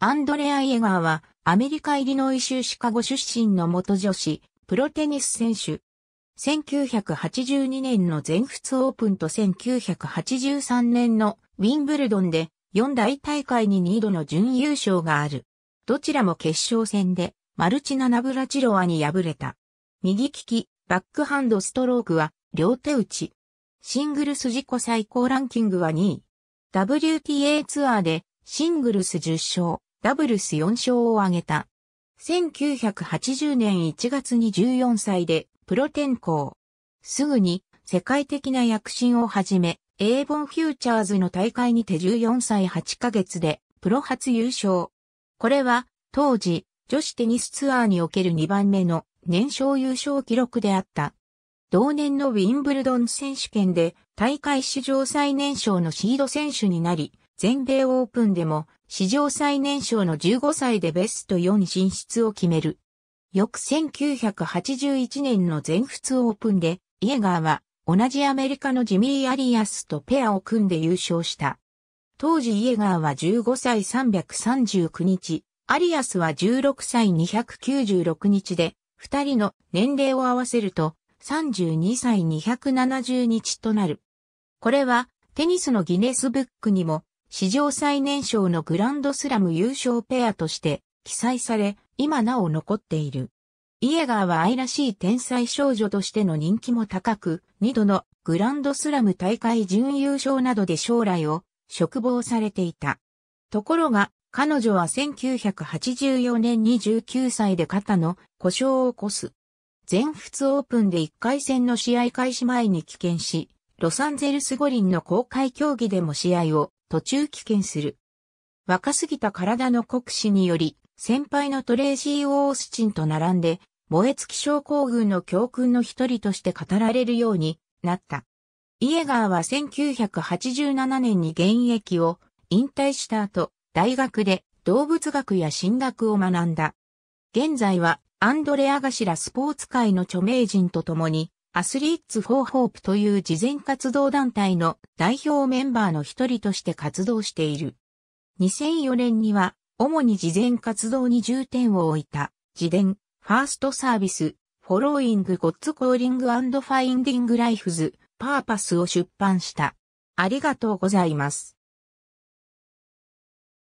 アンドレア・イエガーは、アメリカ・イリノイ州シカゴ出身の元女子、プロテニス選手。1982年の全仏オープンと1983年のウィンブルドンで4大大会に2度の準優勝がある。どちらも決勝戦でマルチナ・ナブラチロアに敗れた。右利き、バックハンドストロークは両手打ち。シングルス自己最高ランキングは2位。WTA ツアーでシングルス10勝。ダブルス4勝を挙げた。1980年1月に14歳でプロ転向。すぐに世界的な躍進をはじめ、エーボンフューチャーズの大会にて14歳8ヶ月でプロ初優勝。これは当時女子テニスツアーにおける2番目の年少優勝記録であった。同年のウィンブルドン選手権で大会史上最年少のシード選手になり、全米オープンでも史上最年少の15歳でベスト4進出を決める。翌1981年の全仏オープンで、イエガーは同じアメリカのジミー・アリアスとペアを組んで優勝した。当時イエガーは15歳339日、アリアスは16歳296日で、二人の年齢を合わせると32歳270日となる。これはテニスのギネスブックにも史上最年少のグランドスラム優勝ペアとして記載され、今なお残っている。イエガーは愛らしい天才少女としての人気も高く、2度のグランドスラム大会準優勝などで将来を嘱望されていた。ところが、彼女は1984年に19歳で肩の故障を起こす。全仏オープンで1回戦の試合開始前に棄権し、ロサンゼルス五輪の公開競技でも試合を途中棄権する。若すぎた体の酷使により、先輩のトレイシー・オースチンと並んで、燃え尽き症候群の教訓の一人として語られるようになった。イエガーは1987年に現役を引退した後、大学で動物学や進学を学んだ。現在はアンドレアガシラスポーツ界の著名人と共にアスリーツ・フォー・ホープという事前活動団体の代表メンバーの一人として活動している。2004年には、主に事前活動に重点を置いた、自伝、ファーストサービス、フォローイング・ゴッツ・コーリング・アンド・ファインディング・ライフズ、パーパスを出版した。ありがとうございます。